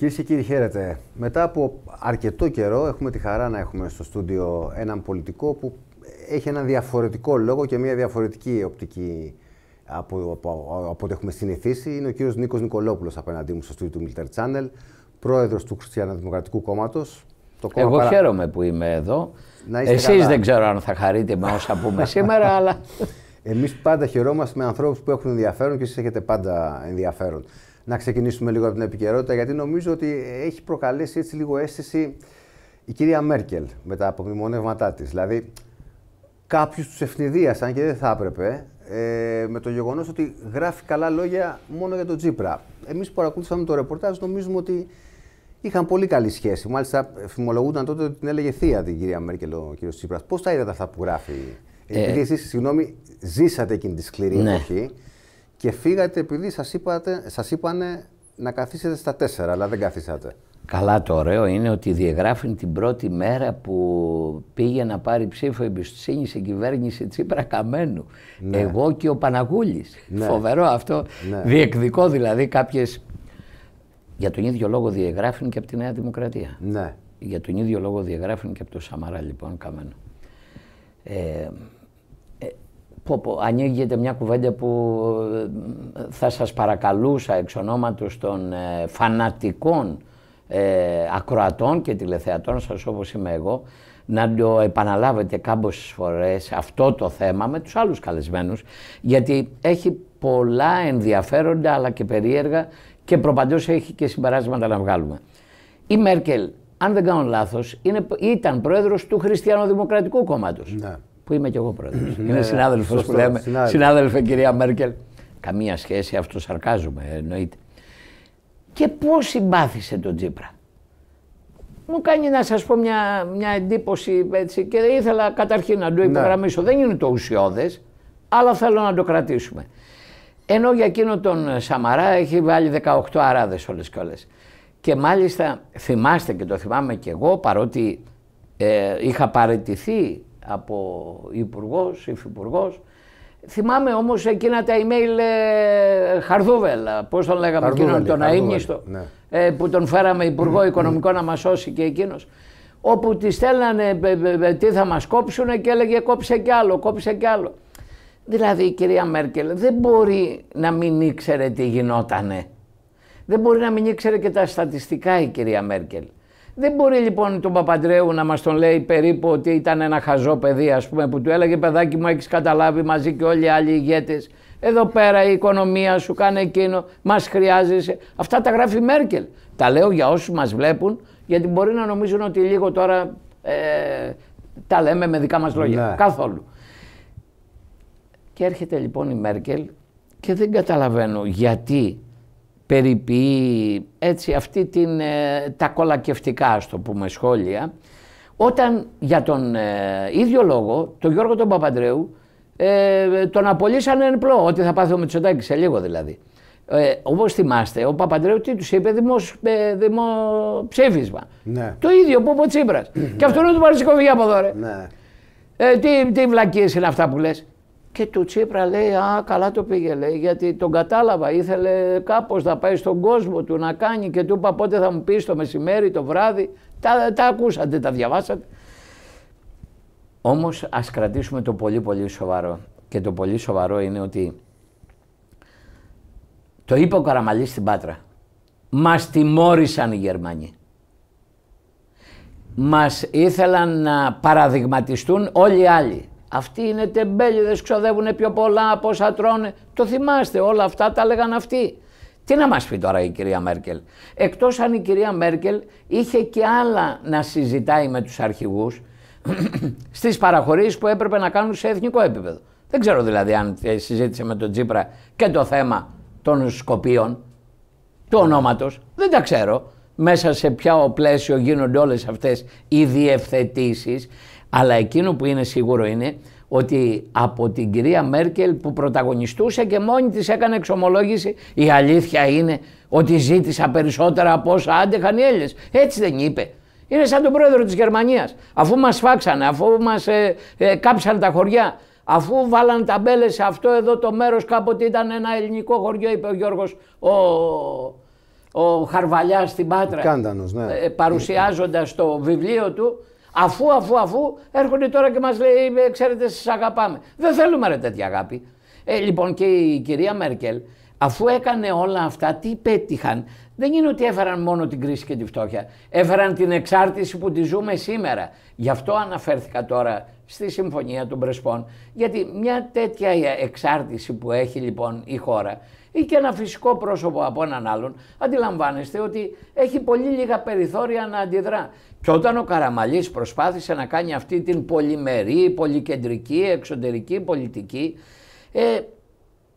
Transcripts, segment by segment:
Κυρίες και κύριοι, χαίρετε. Μετά από αρκετό καιρό έχουμε τη χαρά να έχουμε στο στούντιο έναν πολιτικό που έχει έναν διαφορετικό λόγο και μια διαφορετική οπτική από, από, από ό,τι έχουμε συνηθίσει. Είναι ο κύριος Νίκος Νικολόπουλος απέναντί μου στο στούντιο του Military Channel, πρόεδρος του Χριστιανοδημοκρατικού κόμματος. Εγώ παρα... χαίρομαι που είμαι εδώ. Εσεί δεν ξέρω αν θα χαρείτε με όσα πούμε σήμερα, αλλά... Εμείς πάντα χαιρόμαστε με ανθρώπους που έχουν ενδιαφέρον και εσείς έχετε πάντα ενδιαφέρον να ξεκινήσουμε λίγο από την επικαιρότητα, γιατί νομίζω ότι έχει προκαλέσει έτσι λίγο αίσθηση η κυρία Μέρκελ με τα απομνημονεύματά της. Δηλαδή, κάποιους τους ευνηδίασαν και δεν θα έπρεπε ε, με το γεγονός ότι γράφει καλά λόγια μόνο για τον Τζίπρα. Εμείς που παρακολουθήσαμε το ρεπορτάζ νομίζουμε ότι είχαν πολύ καλή σχέση. Μάλιστα, φημολογούνταν τότε ότι την έλεγε θεία την κυρία Μέρκελ ο κύριος Τσίπρας. Πώς τα είδατε αυτά που γράφει. Ε, Επειδή εσείς, συγγνώμη, ζήσατε εκείνη τη σκληρή ναι. εποχή και φύγατε επειδή σας, είπατε, σας είπανε να καθίσετε στα τέσσερα, αλλά δεν καθίσατε. Καλά το ωραίο είναι ότι διαγράφουν την πρώτη μέρα που πήγε να πάρει ψήφο εμπιστοσύνη σε κυβέρνηση Τσίπρα Καμένου. Ναι. Εγώ και ο Παναγούλης. Ναι. Φοβερό αυτό. Ναι. Διεκδικό δηλαδή κάποιες... Για τον ίδιο λόγο διαγράφουν και από τη Νέα Δημοκρατία. Ναι. Για τον ίδιο λόγο διαγράφουν και από το Σαμαρά λοιπόν Καμένου. Ε, Πω, πω, ανοίγεται μια κουβέντα που ε, θα σας παρακαλούσα εξ ονόματος των ε, φανατικών ε, ακροατών και τηλεθεατών σας όπως είμαι εγώ να το επαναλάβετε κάμποσες φορές αυτό το θέμα με τους άλλους καλεσμένους γιατί έχει πολλά ενδιαφέροντα αλλά και περίεργα και προπαντός έχει και συμπεράσματα να βγάλουμε. Η Μέρκελ, αν δεν κάνω λάθος, ήταν πρόεδρος του Χριστιανοδημοκρατικού Κόμματος. Ναι. Ε, που είμαι και εγώ πρόεδρο. Είναι συνάδελφος που λέμε. Συνάδελφε, κυρία Μέρκελ. Καμία σχέση, αυτό σαρκάζουμε, εννοείται. Και πώς συμπάθησε τον Τζίπρα. Μου κάνει να σας πω μια, μια εντύπωση έτσι και ήθελα καταρχήν να το ναι. υπογραμμίσω. Δεν είναι το ουσιώδες, αλλά θέλω να το κρατήσουμε. Ενώ για εκείνο τον Σαμαρά έχει βάλει 18 αράδες όλες και όλες. Και μάλιστα θυμάστε και το θυμάμαι και εγώ παρότι ε, είχα παραιτηθεί από υπουργός, υφυπουργός. Θυμάμαι όμως εκείνα τα email ε, Χαρδούβελα, πώς τον λέγαμε εκείνον, τον αείμνηστο, ναι. ε, που τον φέραμε υπουργό mm, οικονομικών να μας σώσει και εκείνος. Όπου τη στέλνανε ε, ε, τι θα μας κόψουν και έλεγε κόψε κι άλλο, κόψε κι άλλο. Δηλαδή η κυρία Μέρκελ δεν μπορεί να μην ήξερε τι γινότανε. Δεν μπορεί να μην ήξερε και τα στατιστικά η κυρία Μέρκελ. Δεν μπορεί λοιπόν τον Παπαντρέου να μας τον λέει περίπου ότι ήταν ένα χαζό παιδί, ας πούμε, που του έλεγε παιδάκι μου, έχεις καταλάβει μαζί και όλοι οι άλλοι ηγέτες. Εδώ πέρα η οικονομία σου κάνει εκείνο, μας χρειάζεσαι. Αυτά τα γράφει η Μέρκελ. Τα λέω για όσους μας βλέπουν, γιατί μπορεί να νομίζουν ότι λίγο τώρα ε, τα λέμε με δικά μας λόγια. Ναι. Καθόλου. Και έρχεται λοιπόν η Μέρκελ και δεν καταλαβαίνω γιατί περιποιεί, έτσι, αυτή την, ε, τα κολακευτικά, ας το πούμε, σχόλια, όταν για τον ε, ίδιο λόγο, τον Γιώργο τον Παπαντρέου, ε, τον απολύσανε εν πλώ, ότι θα πάθει ο Μητσοτάκης, σε λίγο δηλαδή. Ε, Όπως θυμάστε, ο Παπαντρέου τι τους είπε, δημοσ, ε, δημοψήφισμα. Ναι. Το ίδιο που ο ναι. και αυτό είναι του Παρασκευή από εδώ, ρε. Ναι. Ε, τι, τι βλακίες είναι αυτά που λες, και του Τσίπρα λέει, α, καλά το πήγε, λέει, γιατί τον κατάλαβα, ήθελε κάπως να πάει στον κόσμο του να κάνει και του είπα πότε θα μου πεις το μεσημέρι, το βράδυ. Τα, τα ακούσατε, τα διαβάσατε. Όμως ας κρατήσουμε το πολύ πολύ σοβαρό. Και το πολύ σοβαρό είναι ότι το είπε ο Καραμαλής στην Πάτρα. Μας τιμώρησαν οι Γερμανοί. Μας ήθελαν να παραδειγματιστούν όλοι οι άλλοι. Αυτοί είναι τεμπέλιδε, ξοδεύουν πιο πολλά από όσα τρώνε. Το θυμάστε, όλα αυτά τα λέγαν αυτοί. Τι να μας πει τώρα η κυρία Μέρκελ. Εκτός αν η κυρία Μέρκελ είχε και άλλα να συζητάει με τους αρχηγούς στις παραχωρήσεις που έπρεπε να κάνουν σε εθνικό επίπεδο. Δεν ξέρω δηλαδή αν συζήτησε με τον Τζίπρα και το θέμα των Σκοπίων, του ονόματος. Δεν τα ξέρω μέσα σε ποιο πλαίσιο γίνονται όλες αυτές οι διευθετήσεις. Αλλά εκείνο που είναι σίγουρο είναι ότι από την κυρία Μέρκελ που πρωταγωνιστούσε και μόνη της έκανε εξομολόγηση η αλήθεια είναι ότι ζήτησα περισσότερα από όσα άντεχαν οι Έλληνες. Έτσι δεν είπε. Είναι σαν τον πρόεδρο της Γερμανίας. Αφού μας φάξανε, αφού μας ε, ε, κάψαν τα χωριά, αφού βάλαν τα μπέλε σε αυτό εδώ το μέρος κάποτε ήταν ένα ελληνικό χωριό, είπε ο Γιώργος ο, ο στην Πάτρα. Ναι. Ε, το βιβλίο του Αφού, αφού, αφού έρχονται τώρα και μας λέει, «Ε, ξέρετε, σας αγαπάμε. Δεν θέλουμε ρε τέτοια αγάπη. Ε, λοιπόν και η κυρία Μέρκελ, αφού έκανε όλα αυτά, τι πέτυχαν. Δεν είναι ότι έφεραν μόνο την κρίση και τη φτώχεια. Έφεραν την εξάρτηση που τη ζούμε σήμερα. Γι' αυτό αναφέρθηκα τώρα στη Συμφωνία των Πρεσπών. Γιατί μια τέτοια εξάρτηση που έχει λοιπόν η χώρα ή και ένα φυσικό πρόσωπο από έναν άλλον, αντιλαμβάνεστε ότι έχει πολύ λίγα περιθώρια να αντιδρά. Και όταν ο Καραμαλής προσπάθησε να κάνει αυτή την πολυμερή, πολυκεντρική, εξωτερική πολιτική, ε,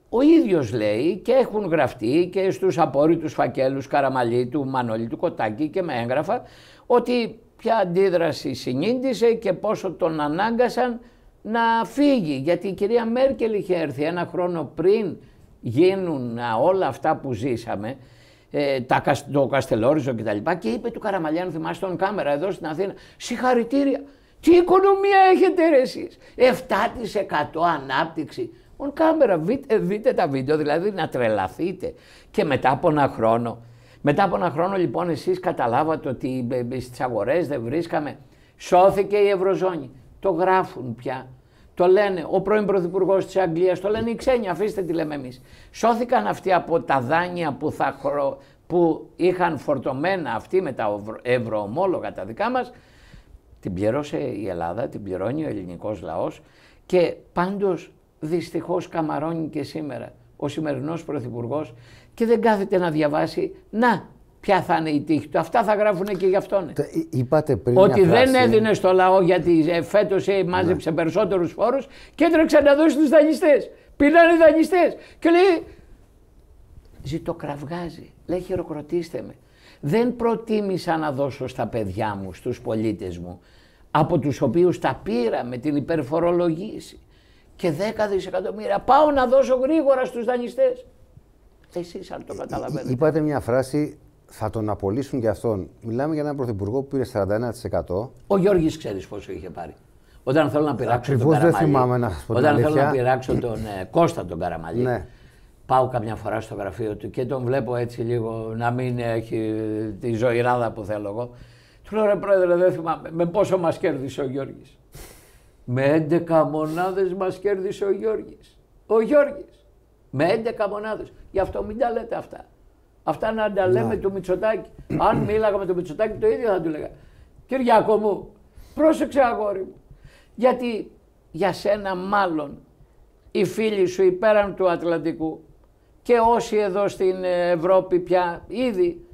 ο ίδιος λέει και έχουν γραφτεί και στους απόρριτους φακέλους Καραμαλή, του Μανώλη, του Κοτάκη και με έγγραφα, ότι ποια αντίδραση συνήντησε και πόσο τον ανάγκασαν να φύγει. Γιατί η κυρία Μέρκελ είχε έρθει ένα χρόνο πριν γίνουν όλα αυτά που ζήσαμε, ε, τα, το Καστελόριζο κτλ. Και, και είπε του Καραμαλιάνου, θυμάστε τον κάμερα εδώ στην Αθήνα, συγχαρητήρια. Τι οικονομία έχετε ρε εσείς. 7% ανάπτυξη. On Κάμερα δείτε, δείτε τα βίντεο, δηλαδή να τρελαθείτε. Και μετά από ένα χρόνο, μετά από ένα χρόνο λοιπόν εσείς καταλάβατε ότι ε, ε, στις αγορές δεν βρίσκαμε. Σώθηκε η Ευρωζώνη. Το γράφουν πια το λένε ο πρώην Πρωθυπουργός της Αγγλίας, το λένε οι ξένοι, αφήστε τι λέμε εμείς. Σώθηκαν αυτοί από τα δάνεια που, θα που είχαν φορτωμένα αυτοί με τα ευρωομόλογα τα δικά μας. Την πληρώσε η Ελλάδα, την πληρώνει ο ελληνικός λαός και πάντως δυστυχώς καμαρώνει και σήμερα ο σημερινός Πρωθυπουργός και δεν κάθεται να διαβάσει. Να, ποια θα είναι η τύχη του. Αυτά θα γράφουν και γι' αυτόν. Είπατε πριν Ότι δεν έδινε στο λαό γιατί ε, φέτος ε, μάζεψε ναι. περισσότερους φόρους και έτρεξε να δώσει του δανειστέ. Πήραν οι δανειστές. Και λέει. Ζητοκραυγάζει. Λέει χειροκροτήστε με. Δεν προτίμησα να δώσω στα παιδιά μου, στους πολίτες μου, από τους οποίους τα πήρα με την υπερφορολογήση και 10 δισεκατομμύρια. Πάω να δώσω γρήγορα στους δανειστές. Εσείς αν το ε, καταλαβαίνετε. Είπατε μια φράση θα τον απολύσουν και αυτόν. Μιλάμε για έναν πρωθυπουργό που πήρε 41%. Ο Γιώργης ξέρεις πόσο είχε πάρει. Όταν θέλω να πειράξω Ακριβώς τον δεν θυμάμαι να σας Όταν θέλω να πειράξω τον ε, Κώστα τον Καραμαλή, ναι. πάω καμιά φορά στο γραφείο του και τον βλέπω έτσι λίγο να μην έχει ε, τη ζωηράδα που θέλω εγώ. Του λέω ρε πρόεδρε δεν θυμάμαι με πόσο μας κέρδισε ο Γιώργης. Με 11 μονάδες μας κέρδισε ο Γιώργης. Ο Γιώργης Με 11 μονάδες. Γι' αυτό μην τα λέτε αυτά. Αυτά να τα λέμε ναι. του Μητσοτάκη. Αν μίλαγα με τον Μητσοτάκη, το ίδιο θα του λέγα. Κυριάκο μου, πρόσεξε αγόρι μου. Γιατί για σένα μάλλον οι φίλοι σου υπέραν του Ατλαντικού και όσοι εδώ στην Ευρώπη πια ήδη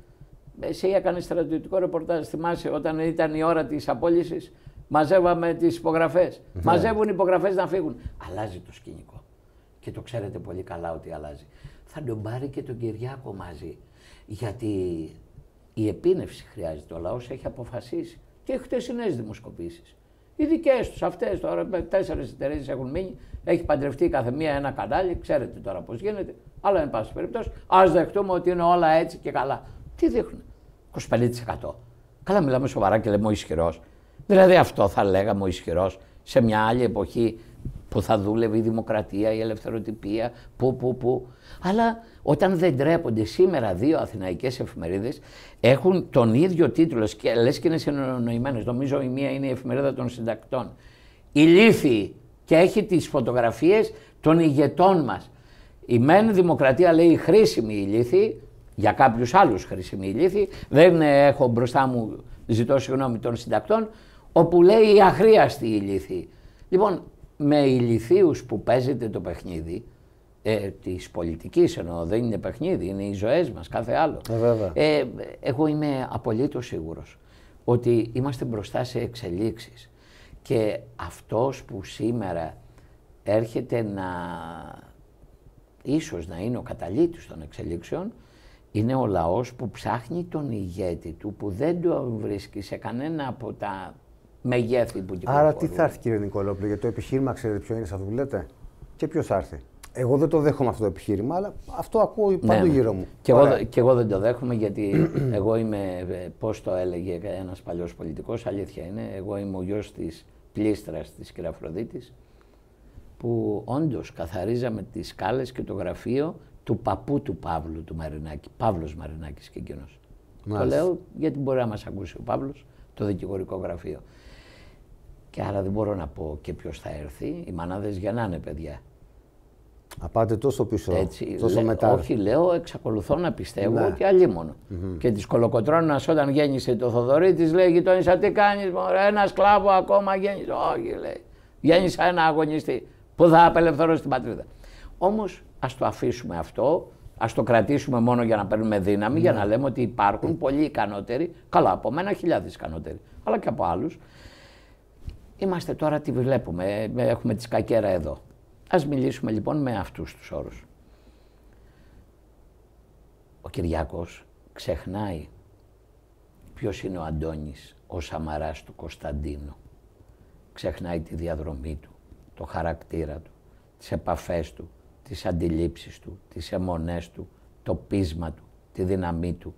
Εσύ έκανες στρατιωτικό ρεπορτάζ, θυμάσαι όταν ήταν η ώρα της απόλυσης, μαζεύαμε τις υπογραφές. Ναι. Μαζεύουν οι υπογραφές να φύγουν. Αλλάζει το σκηνικό. Και το ξέρετε πολύ καλά ότι αλλάζει είχα τον πάρει και τον Κυριάκο μαζί. Γιατί η επίνευση χρειάζεται. Ο λαός έχει αποφασίσει. Και οι χτεσινέ δημοσκοπήσεις. Οι δικές τους, αυτές τώρα, τέσσερις εταιρείες έχουν μείνει, έχει παντρευτεί κάθε μία ένα κανάλι, ξέρετε τώρα πώς γίνεται. Αλλά, εν πάση περιπτώσει, ας δεχτούμε ότι είναι όλα έτσι και καλά. Τι δείχνουν, 25%. Καλά, μιλάμε σοβαρά και λέμε ο ισχυρός. Δηλαδή, αυτό θα λέγαμε ο ισχυρός σε μια άλλη εποχή που θα δούλευε η δημοκρατία, η ελευθεροτυπία, που, που, που. Αλλά όταν δεν τρέπονται σήμερα δύο αθηναϊκές εφημερίδες έχουν τον ίδιο τίτλο και λες και είναι συνονοημένες. Νομίζω η μία είναι η εφημερίδα των συντακτών. Η Λύθη και έχει τις φωτογραφίες των ηγετών μας. Η μεν δημοκρατία λέει χρήσιμη η Λύθη, για κάποιους άλλους χρήσιμη η Λύθη. Δεν έχω μπροστά μου, ζητώ συγγνώμη των συντακτών, όπου λέει η αχρίαστη η Λύθη. Λοιπόν, με ηλικίου που παίζετε το παιχνίδι, ε, της πολιτικής εννοώ, δεν είναι παιχνίδι, είναι οι ζωές μας, κάθε άλλο. Ε, ε εγώ είμαι απολύτως σίγουρος ότι είμαστε μπροστά σε εξελίξεις. Και αυτός που σήμερα έρχεται να ίσως να είναι ο καταλήτης των εξελίξεων, είναι ο λαός που ψάχνει τον ηγέτη του, που δεν το βρίσκει σε κανένα από τα μεγέθη που κυκλοφορούν. Άρα τι θα έρθει κύριε Νικολόπουλο, γιατί το επιχείρημα ξέρετε ποιο είναι αυτό που λέτε και ποιος θα έρθει. Εγώ δεν το δέχομαι αυτό το επιχείρημα, αλλά αυτό ακούω ναι, παντού ναι. γύρω μου. Και εγώ, και εγώ δεν το δέχομαι, γιατί εγώ είμαι, ε, πώς το έλεγε ένας παλιός πολιτικός, αλήθεια είναι, εγώ είμαι ο γιος της πλήστρας της κυραφροδίτης, που όντως καθαρίζαμε τις κάλε και το γραφείο του παππού του Παύλου του Μαρινάκη. Παύλος Μαρινάκης και εκείνος. Το λέω γιατί μπορεί να μας ακούσει ο Παύλος, το δικηγορικό γραφείο. Και άρα δεν μπορώ να πω και ποιος θα έρθει. Οι μανάδες για να είναι παιδιά. Απάτε τόσο πίσω, Έτσι, τόσο μετά. Όχι, λέω, εξακολουθώ να πιστεύω ναι. ότι Και τη κολοκοτρόνα όταν γέννησε το Θοδωρή, της λέει: Γειτόνισα, τι κάνεις, Ένα σκλάβο ακόμα γέννησε. Όχι, λέει. Γέννησα ένα αγωνιστή που θα απελευθερώσει την πατρίδα. Όμως ας το αφήσουμε αυτό, ας το κρατήσουμε μόνο για να παίρνουμε για ναι. να λέμε ότι υπάρχουν πολλοί ικανότεροι, καλά από μένα χιλιάδες ικανότεροι, αλλά και από άλλους, Είμαστε τώρα, τη βλέπουμε, ε, έχουμε τη σκακέρα εδώ. Ας μιλήσουμε λοιπόν με αυτούς τους όρους. Ο Κυριάκος ξεχνάει ποιος είναι ο Αντώνης, ο Σαμαράς του Κωνσταντίνου. Ξεχνάει τη διαδρομή του, το χαρακτήρα του, τις επαφές του, τις αντιλήψεις του, τις αιμονές του, το πείσμα του, τη δύναμή του,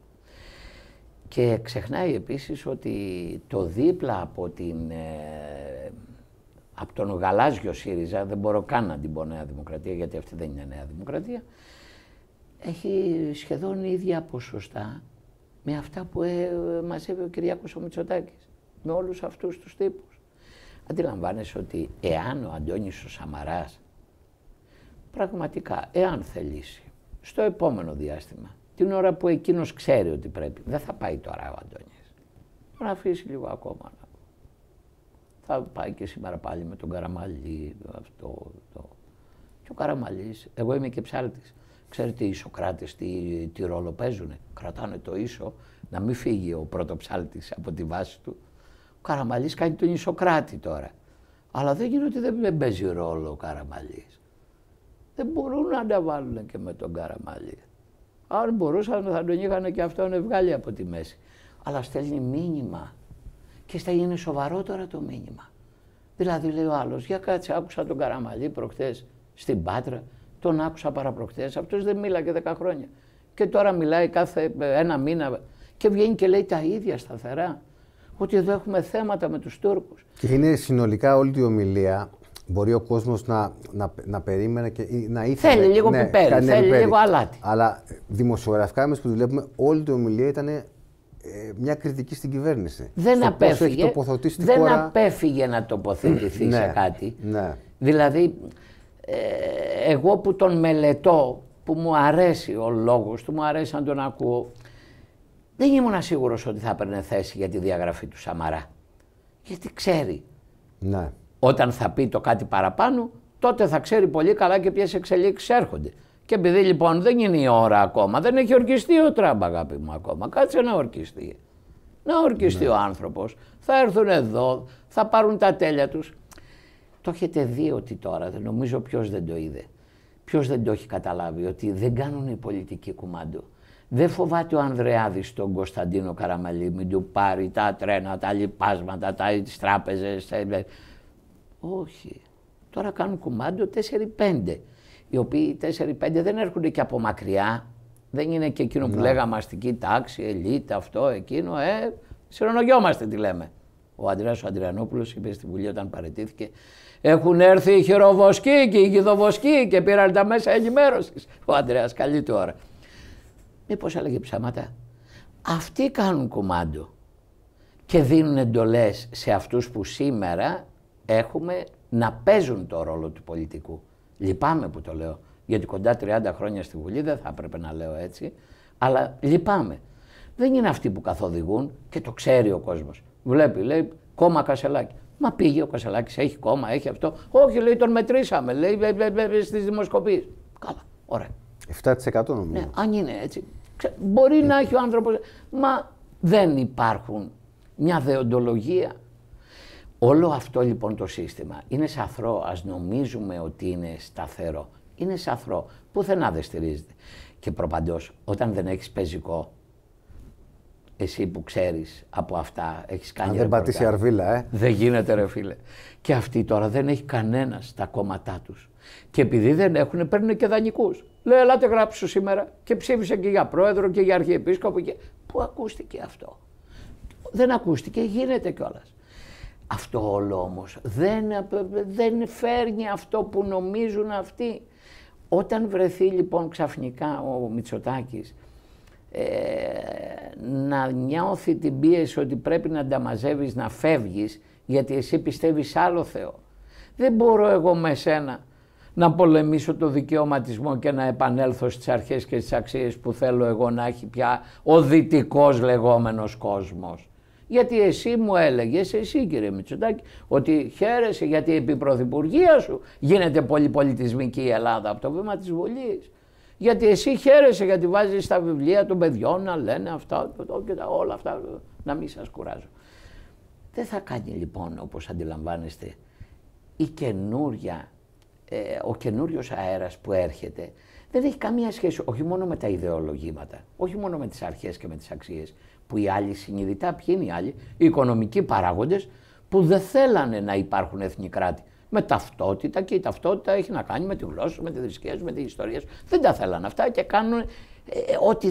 και ξεχνάει επίσης ότι το δίπλα από, την, ε, από τον γαλάζιο ΣΥΡΙΖΑ, δεν μπορώ καν να την πω Νέα Δημοκρατία, γιατί αυτή δεν είναι Νέα Δημοκρατία, έχει σχεδόν ίδια ποσοστά με αυτά που ε, μαζεύει ο Κυριάκος ο Μητσοτάκης, με όλους αυτούς τους τύπους. Αντιλαμβάνεσαι ότι εάν ο Αντώνης ο Σαμαράς, πραγματικά, εάν θελήσει, στο επόμενο διάστημα, την ώρα που εκείνος ξέρει ότι πρέπει. Δεν θα πάει τώρα ο Θα Τον αφήσει λίγο ακόμα. Θα πάει και σήμερα πάλι με τον Καραμαλή, αυτό, το. Και ο Καραμαλής, εγώ είμαι και ψάλτη. Ξέρετε οι Ισοκράτες τι, τι ρόλο παίζουνε. Κρατάνε το ίσο να μην φύγει ο πρώτο ψάλτη από τη βάση του. Ο Καραμαλής κάνει τον Ισοκράτη τώρα. Αλλά δεν γίνεται ότι δεν παίζει ρόλο ο Καραμαλής. Δεν μπορούν να τα βάλουν και με τον Καραμαλή. Αν μπορούσαν θα τον είχαν και αυτόν βγάλει από τη μέση. Αλλά στέλνει μήνυμα και στα είναι τώρα το μήνυμα. Δηλαδή λέει ο άλλος, για κάτσε, άκουσα τον Καραμαλή προχτέ στην Πάτρα, τον άκουσα παραπροχτέ, αυτός δεν μίλαγε 10 χρόνια. Και τώρα μιλάει κάθε ε, ένα μήνα και βγαίνει και λέει τα ίδια σταθερά. Ότι εδώ έχουμε θέματα με τους Τούρκους. Και είναι συνολικά όλη η ομιλία μπορεί ο κόσμος να, να, να περίμενε και να ήθελε. Θέλει λίγο ναι, πιπέρι, θέλει πιπέρι. λίγο αλάτι. Αλλά δημοσιογραφικά, εμείς που δουλεύουμε, όλη την ομιλία ήταν ε, μια κριτική στην κυβέρνηση. Δεν στο απέφυγε. Έχει δεν χώρα... απέφυγε να τοποθετηθεί ναι, σε κάτι. Ναι. Δηλαδή, ε, εγώ που τον μελετώ, που μου αρέσει ο λόγος του, μου αρέσει να τον ακούω. Δεν ήμουν σίγουρος ότι θα έπαιρνε θέση για τη διαγραφή του Σαμαρά. Γιατί ξέρει. Ναι όταν θα πει το κάτι παραπάνω, τότε θα ξέρει πολύ καλά και ποιες εξελίξεις έρχονται. Και επειδή λοιπόν δεν είναι η ώρα ακόμα, δεν έχει ορκιστεί ο Τραμπ, αγάπη μου ακόμα. Κάτσε να ορκιστεί. Να ορκιστεί ναι. ο άνθρωπος. Θα έρθουν εδώ, θα πάρουν τα τέλεια τους. Το έχετε δει ότι τώρα, δεν νομίζω ποιος δεν το είδε. Ποιος δεν το έχει καταλάβει, ότι δεν κάνουν οι πολιτικοί κουμάντο. Δεν φοβάται ο Ανδρεάδης τον Κωνσταντίνο Καραμαλή, μην του πάρει τα τρένα, τα λοιπάσματα, τα, τις τράπεζες, όχι. Τώρα κάνουν κουμάντο 4-5. Οι οποίοι 4-5 δεν έρχονται και από μακριά. Δεν είναι και εκείνο που ναι. λέγαμε αστική τάξη, ελίτ, αυτό, εκείνο. Ε, συρρονογιόμαστε τι λέμε. Ο Αντρέας ο Αντριανόπουλος είπε στη Βουλή όταν παρετήθηκε. Έχουν έρθει οι χειροβοσκοί και οι γιδοβοσκοί και πήραν τα μέσα ενημέρωσης. Ο Αντρέας, καλή του ώρα. Μήπως έλεγε ψάματα. Αυτοί κάνουν κουμάντο και δίνουν εντολές σε αυτούς που σήμερα έχουμε να παίζουν το ρόλο του πολιτικού. Λυπάμαι που το λέω, γιατί κοντά 30 χρόνια στη Βουλή δεν θα έπρεπε να λέω έτσι, αλλά λυπάμαι. Δεν είναι αυτοί που καθοδηγούν και το ξέρει ο κόσμος. Βλέπει, λέει, κόμμα Κασελάκη. Μα πήγε ο Κασελάκης, έχει κόμμα, έχει αυτό. Όχι, λέει, τον μετρήσαμε, λέει, στις δημοσκοπίες. Καλά, ωραία. 7% νομίζω. Ναι, αν είναι έτσι. Μπορεί να ναι. έχει ο άνθρωπος. Μα δεν υπάρχουν μια δεοντολογία Όλο αυτό λοιπόν το σύστημα είναι σαθρό, ας νομίζουμε ότι είναι σταθερό. Είναι σαθρό, πουθενά δεν στηρίζεται. Και προπαντός, όταν δεν έχεις πεζικό, εσύ που ξέρεις από αυτά, έχεις κάνει... Αν δεν πατήσει αρβίλα, ε. Δεν γίνεται ρε φίλε. Και αυτή τώρα δεν έχει κανένα τα κόμματά τους. Και επειδή δεν έχουν, παίρνουν και δανεικούς. Λέει, ελάτε γράψου σήμερα και ψήφισε και για πρόεδρο και για αρχιεπίσκοπο και... Πού ακούστηκε αυτό. Δεν ακούστηκε, γίνεται κιόλας. Αυτό όλο όμως δεν, δεν φέρνει αυτό που νομίζουν αυτοί. Όταν βρεθεί λοιπόν ξαφνικά ο Μητσοτάκης ε, να νιώθει την πίεση ότι πρέπει να τα μαζεύεις, να φεύγεις, γιατί εσύ πιστεύεις άλλο Θεό. Δεν μπορώ εγώ με σένα να πολεμήσω το δικαιωματισμό και να επανέλθω στις αρχές και στις αξίες που θέλω εγώ να έχει πια ο δυτικός λεγόμενος κόσμος. Γιατί εσύ μου έλεγες, εσύ κύριε Μητσοτάκη, ότι χαίρεσαι γιατί επί πρωθυπουργία σου γίνεται πολυπολιτισμική η Ελλάδα από το βήμα της Βουλής. Γιατί εσύ χαίρεσαι γιατί βάζεις στα βιβλία των παιδιών να λένε αυτά και όλα αυτά, να μην σας κουράζω. Δεν θα κάνει λοιπόν όπως αντιλαμβάνεστε η καινούρια, ε, ο καινούριος αέρας που έρχεται δεν έχει καμία σχέση όχι μόνο με τα ιδεολογήματα, όχι μόνο με τις αρχές και με τις αξίες, που οι άλλοι συνειδητά, ποιοι είναι οι άλλοι, οι οικονομικοί παράγοντες που δεν θέλανε να υπάρχουν εθνικοί κράτη. Με ταυτότητα και η ταυτότητα έχει να κάνει με τη γλώσσα, με τη θρησκεία, με τις ιστορίες. Δεν τα θέλανε αυτά και κάνουν ε, ε, ό,τι,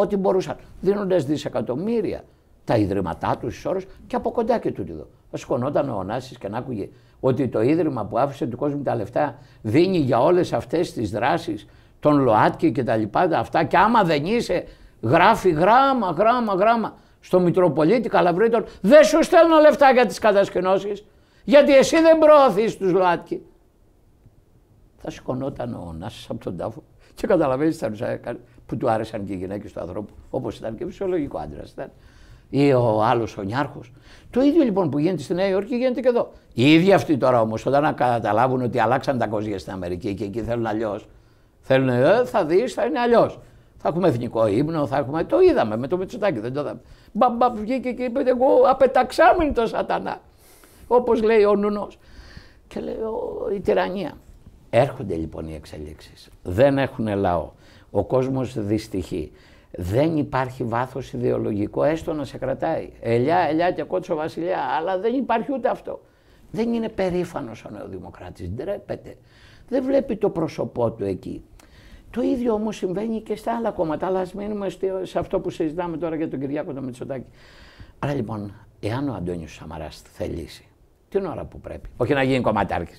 ό,τι μπορούσαν. Δίνοντας δισεκατομμύρια τα ιδρύματά τους στους όρους και από κοντά και τούτη εδώ. Σκονόταν ο Νάση και να άκουγε ότι το ίδρυμα που άφησε του κόσμου τα λεφτά δίνει για όλες αυτές τις δράσεις τον ΛΟΑΤΚΙ και τα λοιπά, αυτά. Και άμα δεν είσαι, Γράφει γράμμα, γράμμα, γράμμα στο Μητροπολίτη Καλαβρίτων. Δεν σου στέλνω λεφτά για τις κατασκηνώσεις. γιατί εσύ δεν προωθείς τους ΛΟΑΤΚΙ. Θα σηκωνόταν ο Νάσης από τον τάφο και καταλαβαίνεις τι θα που του άρεσαν και οι γυναίκες του ανθρώπου, όπως ήταν και φυσιολογικό άντρας ήταν. Ή ο άλλος ο Νιάρχος. Το ίδιο λοιπόν που γίνεται στη Νέα Υόρκη γίνεται και εδώ. Οι ίδιοι αυτοί τώρα όμως, όταν καταλάβουν ότι αλλάξαν τα κόζια στην Αμερική και εκεί θέλουν αλλιώς, θέλουν, ε, θα δεις, θα είναι αλλιώς. Θα έχουμε εθνικό ύμνο, θα έχουμε. Το είδαμε με το Μητσοτάκι, δεν το είδαμε. Μπαμπά, βγήκε και είπε: Εγώ απεταξάμιν το σατανά. Όπως λέει ο νόνο. Και λέει η τυραννία. Έρχονται λοιπόν οι εξελίξεις. Δεν έχουν λαό. Ο κόσμος δυστυχεί. Δεν υπάρχει βάθος ιδεολογικό, έστω να σε κρατάει. Ελιά, ελιά και κότσο βασιλιά, αλλά δεν υπάρχει ούτε αυτό. Δεν είναι περήφανος ο Νεοδημοκράτης. Ντρέπεται. Δεν βλέπει το πρόσωπό του εκεί. Το ίδιο όμως συμβαίνει και στα άλλα κόμματα, αλλά ας μείνουμε σε αυτό που συζητάμε τώρα για τον Κυριάκο τον Μητσοτάκη. Άρα λοιπόν, εάν ο Αντώνιος Σαμαράς θελήσει, την ώρα που πρέπει, όχι να γίνει κομματάρχης,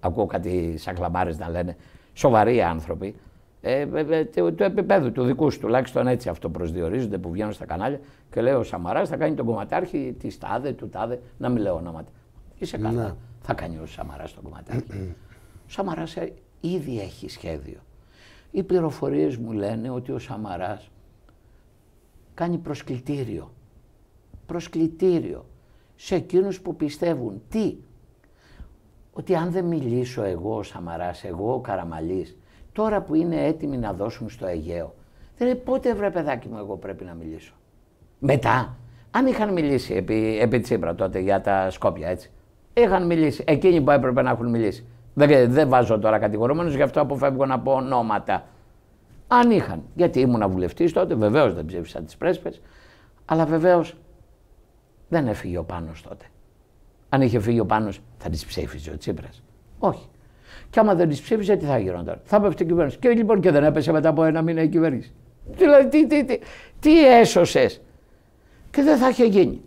ακούω κάτι σαν κλαμπάρε να λένε, σοβαροί άνθρωποι, ε, ε, ε του, επίπεδου, του δικού τουλάχιστον έτσι αυτό προσδιορίζονται που βγαίνουν στα κανάλια και λέει ο Σαμαράς θα κάνει τον κομματάρχη της τάδε, του τάδε, να μην λέω ονόματα. Είσαι καλά. Ναι. Θα κάνει ο Σαμαράς τον κομματάρχη. ο Σαμαράς ε, ήδη έχει σχέδιο. Οι πληροφορίες μου λένε ότι ο Σαμαράς κάνει προσκλητήριο. Προσκλητήριο σε εκείνους που πιστεύουν. Τι, ότι αν δεν μιλήσω εγώ ο Σαμαράς, εγώ ο Καραμαλής, τώρα που είναι έτοιμοι να δώσουν στο Αιγαίο, δεν λέει πότε βρε παιδάκι μου εγώ πρέπει να μιλήσω. Μετά, αν είχαν μιλήσει επί, επί Τσίπρα τότε για τα Σκόπια έτσι, είχαν μιλήσει, εκείνοι που έπρεπε να έχουν μιλήσει. Δεν, βάζω τώρα κατηγορούμενους, γι' αυτό αποφεύγω να πω ονόματα. Αν είχαν. Γιατί ήμουν βουλευτής τότε, βεβαίως δεν ψήφισα τις πρέσπε, αλλά βεβαίως δεν έφυγε ο πάνω τότε. Αν είχε φύγει ο πάνω, θα τις ψήφιζε ο Τσίπρας. Όχι. Και άμα δεν τις ψήφιζε, τι θα γινόταν. Θα πέφτει η κυβέρνηση. Και λοιπόν και δεν έπεσε μετά από ένα μήνα η κυβέρνηση. Δηλαδή, τι, τι, τι, τι έσωσες. Και δεν θα είχε γίνει.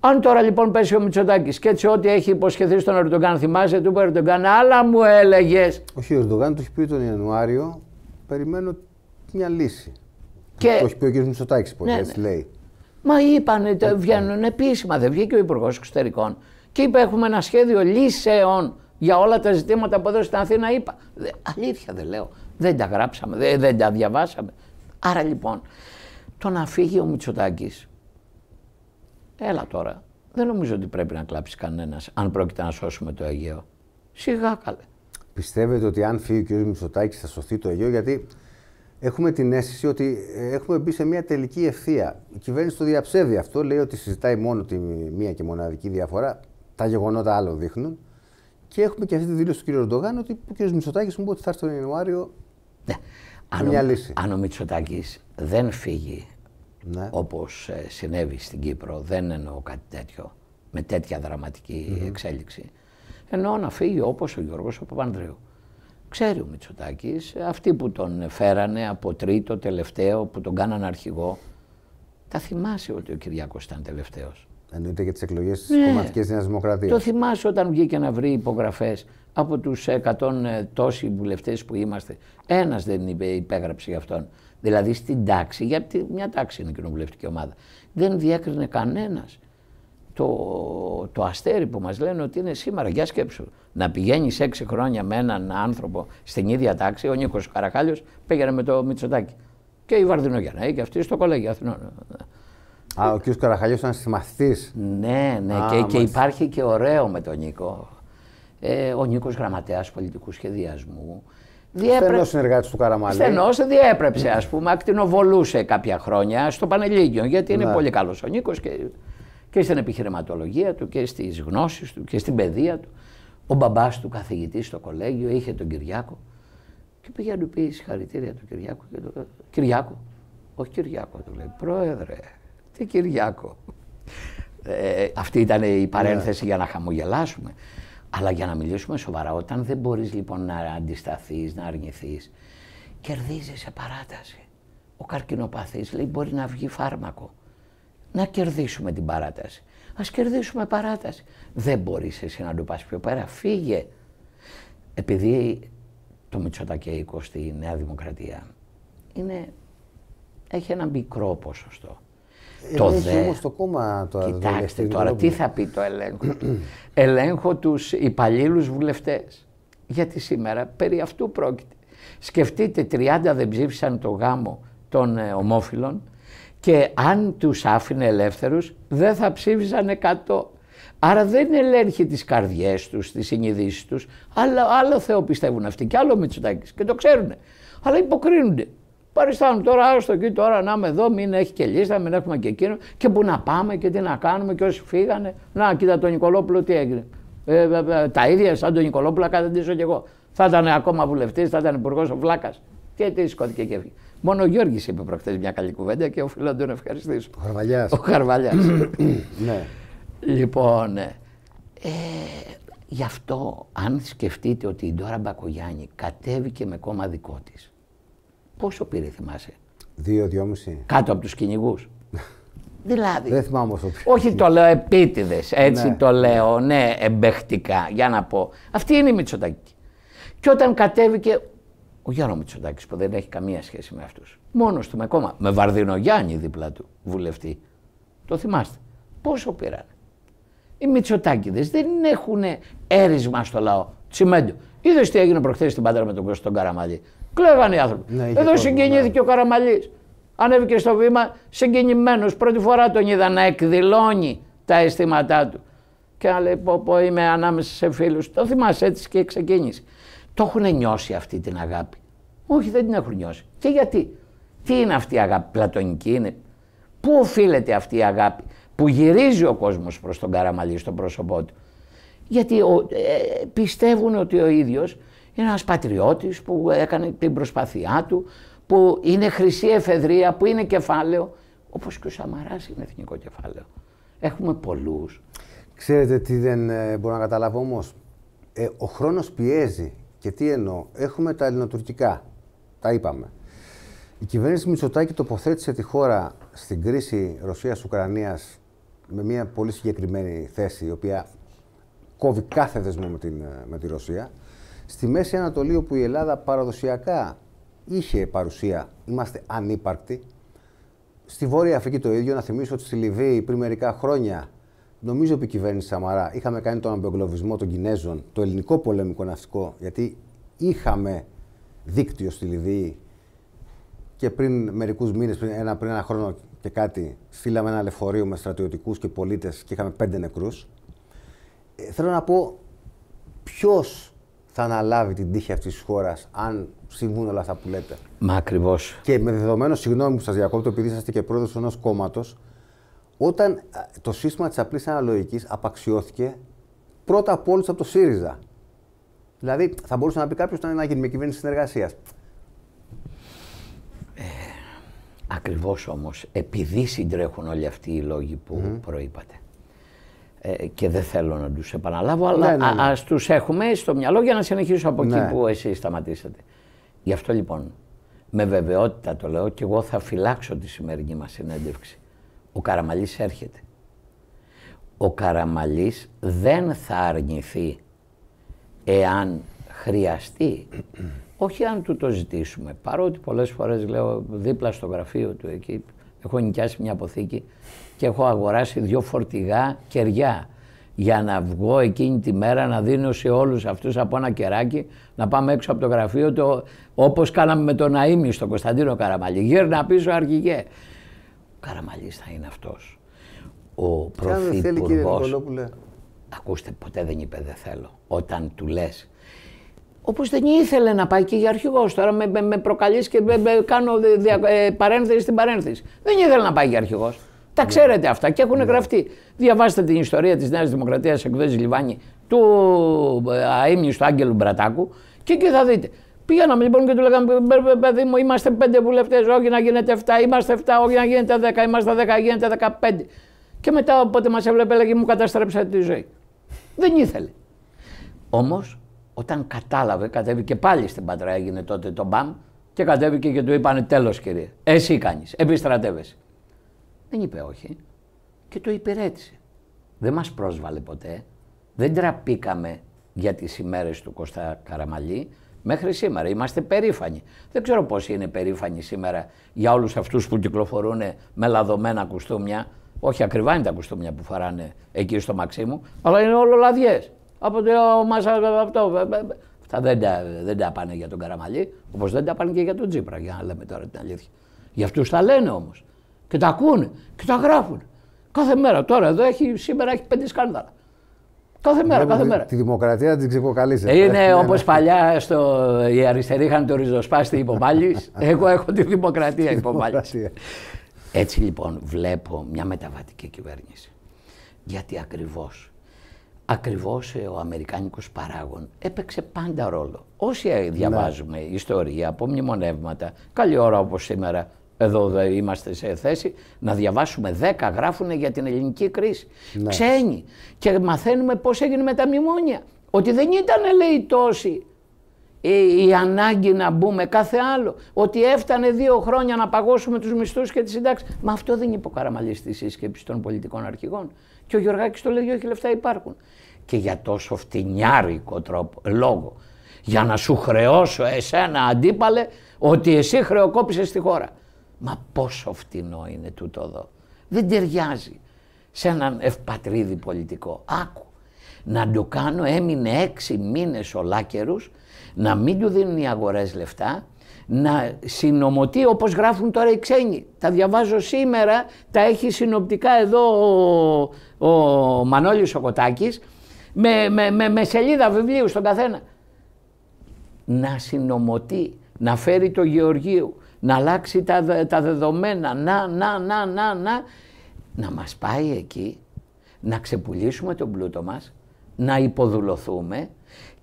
Αν τώρα λοιπόν πέσει ο Μητσοτάκης και έτσι ό,τι έχει υποσχεθεί στον Ερντογκάν, θυμάσαι, του είπε Ερντογκάν, αλλά μου έλεγες. Όχι, ο Ερντογκάν το έχει πει τον Ιανουάριο, περιμένω μια λύση. Και... Το έχει πει ο κ. Μητσοτάκη πολύ, ναι, έτσι ναι. λέει. Μα είπαν, ε, βγαίνουν ε. επίσημα, δεν βγήκε ο Υπουργός Εξωτερικών. Και είπε, έχουμε ένα σχέδιο λύσεων για όλα τα ζητήματα που εδώ στην Αθήνα είπα. Δε, αλήθεια δεν λέω. Δεν τα γράψαμε, δεν τα διαβάσαμε. Άρα λοιπόν, το να φύγει ο Μητσοτάκης. Έλα τώρα. Δεν νομίζω ότι πρέπει να κλάψεις κανένας αν πρόκειται να σώσουμε το Αιγαίο. Σιγά καλέ. Πιστεύετε ότι αν φύγει ο κ. Μητσοτάκης θα σωθεί το Αιγαίο, γιατί έχουμε την αίσθηση ότι ε, έχουμε μπει σε μια τελική ευθεία. Η κυβέρνηση το διαψεύδει αυτό. Λέει ότι συζητάει μόνο τη μία και μοναδική διαφορά. Τα γεγονότα άλλο δείχνουν. Και έχουμε και αυτή τη δήλωση του κ. Ροντογάν ότι ο κ. Μητσοτάκης μου είπε ότι θα έρθει τον Ιανουάριο. Ναι. Αν, αν ο Μητσοτάκης δεν φύγει ναι. όπως ε, συνέβη στην Κύπρο, δεν εννοώ κάτι τέτοιο, με τέτοια δραματική εξέλιξη, εννοώ να φύγει όπως ο Γιώργος ο Παπανδρέου. Ξέρει ο Μητσοτάκης, αυτοί που τον φέρανε από τρίτο, τελευταίο, που τον κάνανε αρχηγό, τα θυμάσαι ότι ο Κυριάκος ήταν τελευταίος. Εννοείται για τις εκλογές της ναι. κομματικής Νέας Δημοκρατίας. Το θυμάσαι όταν βγήκε να βρει υπογραφές από τους 100 τόσοι βουλευτές που είμαστε. Ένας δεν υπέγραψε γι' αυτόν. Δηλαδή στην τάξη, γιατί μια τάξη είναι η κοινοβουλευτική ομάδα. Δεν διέκρινε κανένας το, το αστέρι που μας λένε ότι είναι σήμερα. Για σκέψου. Να πηγαίνεις έξι χρόνια με έναν άνθρωπο στην ίδια τάξη, ο Νίκος Καρακάλιος πήγαινε με το Μητσοτάκι. Και η Βαρδινογιανναή και αυτή στο κολέγιο Αθηνών. Α, ο κ. Καραχαλιό ήταν συμμαθητής. Ναι, ναι, και, και, υπάρχει και ωραίο με τον Νίκο. Ε, ο Νίκος γραμματέας πολιτικού σχεδιασμού. Διέπρε... Στενός συνεργάτης του Καραμαλή. Στενός, διέπρεψε, ας πούμε, ακτινοβολούσε κάποια χρόνια στο πανελίγιο, Γιατί είναι ναι. πολύ καλός ο Νίκος και, και στην επιχειρηματολογία του και στις γνώσεις του και στην παιδεία του. Ο μπαμπάς του καθηγητής στο κολέγιο είχε τον Κυριάκο. Και πήγε να του πει συγχαρητήρια του Κυριάκου. Και το... Κυριάκο. Όχι Κυριάκο, του λέει. Πρόεδρε, τι Κυριάκο. Ε, αυτή ήταν η παρένθεση ναι. για να χαμογελάσουμε. Αλλά για να μιλήσουμε σοβαρά, όταν δεν μπορείς λοιπόν να αντισταθείς, να αρνηθείς, κερδίζεις σε παράταση. Ο καρκινοπαθής λέει μπορεί να βγει φάρμακο. Να κερδίσουμε την παράταση. Ας κερδίσουμε παράταση. Δεν μπορείς εσύ να το πας πιο πέρα. Φύγε. Επειδή το Μητσοτακέικο στη Νέα Δημοκρατία είναι, έχει ένα μικρό ποσοστό το δε... το κόμμα το Κοιτάξτε τώρα, τι θα πει το ελέγχο. ελέγχω τους υπαλλήλους βουλευτές. Γιατί σήμερα περί αυτού πρόκειται. Σκεφτείτε 30 δεν ψήφισαν το γάμο των ε, ομόφυλων και αν τους άφηνε ελεύθερους, δεν θα ψήφισαν 100. Άρα δεν ελέγχει τις καρδιές τους, τις συνειδήσεις τους, αλλά άλλο Θεό πιστεύουν αυτοί και άλλο Μητσοτάκης και το ξέρουν. Αλλά υποκρίνονται. Παριστάνουν τώρα, άστο εκεί τώρα να είμαι εδώ, μην έχει και λίστα, μην έχουμε και εκείνο και πού να πάμε και τι να κάνουμε και όσοι φύγανε. Να, κοίτα τον Νικολόπουλο τι έγινε. Ε, ε, ε, τα ίδια σαν τον Νικολόπουλο καθεντήσω κι εγώ. Θα ήταν ακόμα βουλευτής, θα ήταν υπουργός ο Βλάκας. Και τι σηκώθηκε και έφυγε. Μόνο ο Γιώργης είπε προχθές μια καλή κουβέντα και οφείλω να τον ευχαριστήσω. Ο Χαρβαλιάς. Ο Χαρβαλιάς. ναι. Λοιπόν, ε, ε, γι' αυτό αν σκεφτείτε ότι η Ντόρα Μπακογιάννη κατέβηκε με κόμμα δικό της. Πόσο πήρε, θυμάσαι. Δύο, δυόμιση. Κάτω από τους κυνηγούς. δηλαδή. Δεν θυμάμαι Όχι, το λέω επίτηδες. Έτσι ναι. το λέω, ναι, εμπεχτικά. Για να πω. Αυτή είναι η Μητσοτάκη. Και όταν κατέβηκε ο Γιάννο Μητσοτάκης που δεν έχει καμία σχέση με αυτούς. Μόνος του με κόμμα. Με Βαρδινογιάννη δίπλα του βουλευτή. Το θυμάστε. Πόσο πήραν. Οι Μητσοτάκηδες δεν έχουν έρισμα στο λαό. Τσιμέντο. Είδες τι έγινε προχθές στην πάντα με τον Κώστα τον Καραμαλή. Κλέβανε οι άνθρωποι. Ναι, Εδώ συγκινήθηκε ναι. ο Καραμαλής. Ανέβηκε στο βήμα συγκινημένος. Πρώτη φορά τον είδα να εκδηλώνει τα αισθήματά του. Και να λέει: Πω, πω είμαι ανάμεσα σε φίλους. Το θυμάσαι έτσι και ξεκίνησε. Το έχουν νιώσει αυτή την αγάπη. Όχι, δεν την έχουν νιώσει. Και γιατί. Τι είναι αυτή η αγάπη, πλατωνική είναι. Πού οφείλεται αυτή η αγάπη που γυρίζει ο κόσμος προς τον Καραμαλή στο πρόσωπό του γιατί ο, ε, πιστεύουν ότι ο ίδιος είναι ένας πατριώτης που έκανε την προσπάθειά του, που είναι χρυσή εφεδρεία, που είναι κεφάλαιο, όπως και ο Σαμαράς είναι εθνικό κεφάλαιο. Έχουμε πολλούς. Ξέρετε τι δεν ε, μπορώ να καταλάβω όμως. Ε, ο χρόνος πιέζει. Και τι εννοώ. Έχουμε τα ελληνοτουρκικά. Τα είπαμε. Η κυβέρνηση Μητσοτάκη τοποθέτησε τη χώρα στην κρίση Ρωσίας-Ουκρανίας με μια πολύ συγκεκριμένη θέση, η οποία κόβει κάθε δεσμό με, την, ε, με τη Ρωσία. Στη Μέση Ανατολή, όπου η Ελλάδα παραδοσιακά είχε παρουσία, είμαστε ανύπαρκτοι. Στη Βόρεια Αφρική το ίδιο. Να θυμίσω ότι στη Λιβύη πριν μερικά χρόνια, νομίζω η κυβέρνηση Σαμαρά, είχαμε κάνει τον αμπεγκλωβισμό των Κινέζων, το ελληνικό πολεμικό ναυτικό, γιατί είχαμε δίκτυο στη Λιβύη και πριν μερικούς μήνες, πριν ένα, χρόνο και κάτι, στείλαμε ένα λεωφορείο με στρατιωτικούς και πολίτες και είχαμε πέντε νεκρούς θέλω να πω ποιος θα αναλάβει την τύχη αυτής της χώρας αν συμβούν όλα αυτά που λέτε. Μα ακριβώς. Και με δεδομένο, συγγνώμη που σας διακόπτω, επειδή είσαστε και πρόεδρος ενός κόμματος, όταν το σύστημα της απλής αναλογικής απαξιώθηκε πρώτα απ' όλους από το ΣΥΡΙΖΑ. Δηλαδή, θα μπορούσε να πει κάποιος να γίνει με κυβέρνηση συνεργασίας. Ε, ακριβώς όμως, επειδή συντρέχουν όλοι αυτοί οι λόγοι που mm. προείπατε. Ε, και δεν θέλω να τους επαναλάβω, αλλά ναι, ναι, ναι, ας τους έχουμε στο μυαλό για να συνεχίσω από εκεί ναι. που εσείς σταματήσατε. Γι' αυτό λοιπόν, με βεβαιότητα το λέω και εγώ θα φυλάξω τη σημερινή μας συνέντευξη. Ο Καραμαλής έρχεται. Ο Καραμαλής δεν θα αρνηθεί εάν χρειαστεί, όχι αν του το ζητήσουμε, παρότι πολλές φορές λέω δίπλα στο γραφείο του εκεί, έχω νοικιάσει μια αποθήκη και έχω αγοράσει δύο φορτηγά κεριά για να βγω εκείνη τη μέρα να δίνω σε όλους αυτούς από ένα κεράκι να πάμε έξω από το γραφείο το, όπως κάναμε με τον Ναΐμι στον Κωνσταντίνο Καραμαλή. Γύρνα πίσω αρχηγέ. Καραμαλής θα είναι αυτός. Ο Πρωθυπουργός... Ακούστε, ποτέ δεν είπε δεν θέλω. Όταν του λες. Όπως δεν ήθελε να πάει και για αρχηγός. Τώρα με, με, με προκαλείς και με, κάνω δια, ε, παρένθεση στην παρένθεση. Δεν ήθελε να πάει για αρχηγός. Τα ξέρετε αυτά και έχουν γραφτεί. Διαβάστε την ιστορία της Νέας Δημοκρατίας εκδότη Λιβάνι του ε, αέμιου του Άγγελου Μπρατάκου και εκεί θα δείτε. Πήγαμε λοιπόν και του λέγαμε: Παιδί μου, είμαστε πέντε βουλευτές. Όχι να γίνετε 7, είμαστε 7, όχι να γίνετε 10, είμαστε 10, γίνεται 15. Και μετά όποτε μας έβλεπε, έλεγε: Μου καταστρέψατε τη ζωή. Δεν ήθελε. Όμως, όταν κατάλαβε, κατέβηκε πάλι στην πατρά, έγινε τότε το μπαμ και κατέβηκε και του είπανε: Τέλος, κύριε. Εσύ κάνεις, επιστρατεύεσαι. Δεν είπε όχι και το υπηρέτησε. Δεν μας πρόσβαλε ποτέ. Δεν τραπήκαμε για τις ημέρες του Κώστα Καραμαλή μέχρι σήμερα. Είμαστε περήφανοι. Δεν ξέρω πώς είναι περήφανοι σήμερα για όλους αυτούς που κυκλοφορούν με λαδωμένα κουστούμια. Όχι ακριβά είναι τα κουστούμια που φοράνε εκεί στο Μαξίμου, αλλά είναι όλο λαδιές. Από το αυτό. Αυτά δεν τα, δεν πάνε για τον Καραμαλή, όπως δεν τα πάνε και για τον Τζίπρα, για να λέμε τώρα την αλήθεια. τα λένε όμως. Και τα ακούνε και τα γράφουν. Κάθε μέρα. Τώρα εδώ έχει, σήμερα έχει πέντε σκάνδαλα. Κάθε μέρα, κάθε μέρα. Τη δημοκρατία την ξεκοκαλίζει. Είναι όπως παλιά στο... οι αριστεροί είχαν το ριζοσπάστη υποβάλει. Εγώ έχω τη δημοκρατία υποβάλει. Έτσι λοιπόν βλέπω μια μεταβατική κυβέρνηση. Γιατί ακριβώς. Ακριβώς ο Αμερικάνικος παράγων έπαιξε πάντα ρόλο. Όσοι ναι. διαβάζουμε ιστορία από μνημονεύματα, καλή ώρα όπως σήμερα, εδώ είμαστε σε θέση να διαβάσουμε 10 γράφουνε για την ελληνική κρίση. Ναι. Ξένοι. Και μαθαίνουμε πώς έγινε με τα μνημόνια. Ότι δεν ήταν λέει τόση η, ανάγκη να μπούμε κάθε άλλο. Ότι έφτανε δύο χρόνια να παγώσουμε τους μισθούς και τις συντάξεις. Μα αυτό δεν είπε ο στη σύσκεψη των πολιτικών αρχηγών. Και ο Γιωργάκης το λέει όχι λεφτά υπάρχουν. Και για τόσο φτηνιάρικο τρόπο, λόγο. Για να σου χρεώσω εσένα αντίπαλε ότι εσύ χρεοκόπησες τη χώρα. Μα πόσο φτηνό είναι τούτο εδώ. Δεν ταιριάζει σε έναν ευπατρίδι πολιτικό. Άκου. Να το κάνω έμεινε έξι μήνες ολάκερους, να μην του δίνουν οι αγορές λεφτά, να συνομωτεί όπως γράφουν τώρα οι ξένοι. Τα διαβάζω σήμερα, τα έχει συνοπτικά εδώ ο, ο Μανώλης Σοκοτάκης με, με, με, σελίδα βιβλίου στον καθένα. Να συνομωτεί, να φέρει το Γεωργίου, να αλλάξει τα, τα δεδομένα, να, να, να, να, να, να μας πάει εκεί, να ξεπουλήσουμε τον πλούτο μας, να υποδουλωθούμε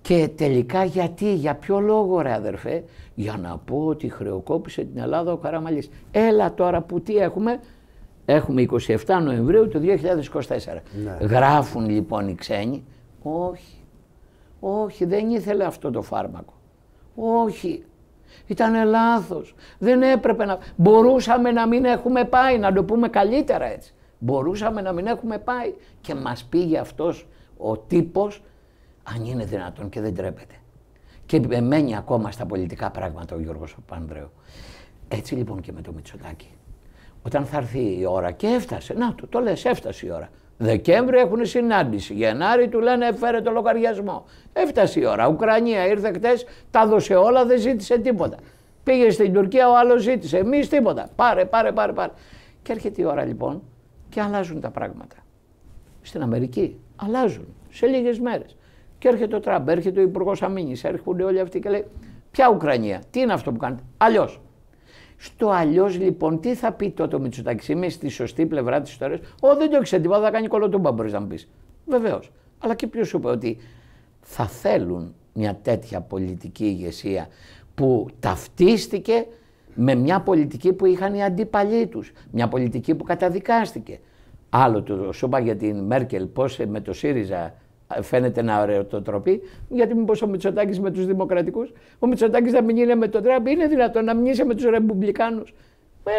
και τελικά γιατί, για ποιο λόγο ρε αδερφέ, για να πω ότι χρεοκόπησε την Ελλάδα ο Καραμαλής. Έλα τώρα που τι έχουμε, έχουμε 27 Νοεμβρίου του 2024. Ναι. Γράφουν λοιπόν οι ξένοι, όχι, όχι δεν ήθελε αυτό το φάρμακο, όχι ήταν λάθος. Δεν έπρεπε να. Μπορούσαμε να μην έχουμε πάει, να το πούμε καλύτερα έτσι. Μπορούσαμε να μην έχουμε πάει. Και μας πήγε αυτός ο τύπος, αν είναι δυνατόν και δεν τρέπεται. Και μένει ακόμα στα πολιτικά πράγματα ο Γιώργος Παπανδρέου. Έτσι λοιπόν και με το Μητσοτάκι. Όταν θα έρθει η ώρα και έφτασε, να το, το λες έφτασε η ώρα. Δεκέμβρη έχουν συνάντηση. Γενάρη του λένε έφερε το λογαριασμό. Έφτασε η ώρα. Ουκρανία ήρθε χτες, τα δώσε όλα, δεν ζήτησε τίποτα. Πήγε στην Τουρκία, ο άλλος ζήτησε. Εμείς τίποτα. Πάρε, πάρε, πάρε, πάρε. Και έρχεται η ώρα λοιπόν και αλλάζουν τα πράγματα. Στην Αμερική αλλάζουν σε λίγες μέρες. Και έρχεται ο Τραμπ, έρχεται ο Υπουργός Αμήνης, έρχονται όλοι αυτοί και λέει: Ποια Ουκρανία, τι είναι αυτό που κάνετε. Αλλιώς. Στο αλλιώς λοιπόν, τι θα πει τότε ο Μητσοτάκης, είμαι στη σωστή πλευρά της ιστορίας. Ω, δεν το έχει τίποτα, θα κάνει κολοτούμπα, μπορείς να πεις. Βεβαίως. Αλλά και ποιος σου είπε ότι θα θέλουν μια τέτοια πολιτική ηγεσία που ταυτίστηκε με μια πολιτική που είχαν οι αντίπαλοι τους, μια πολιτική που καταδικάστηκε. Άλλο το σου είπα για την Μέρκελ, πώς ε, με το ΣΥΡΙΖΑ φαίνεται να ωραιοτοτροπεί, γιατί μήπως ο Μητσοτάκης με τους Δημοκρατικούς, ο Μητσοτάκης να μην είναι με τον Τραμπ, είναι δυνατόν να μην είσαι με τους ρεπουμπλικάνους.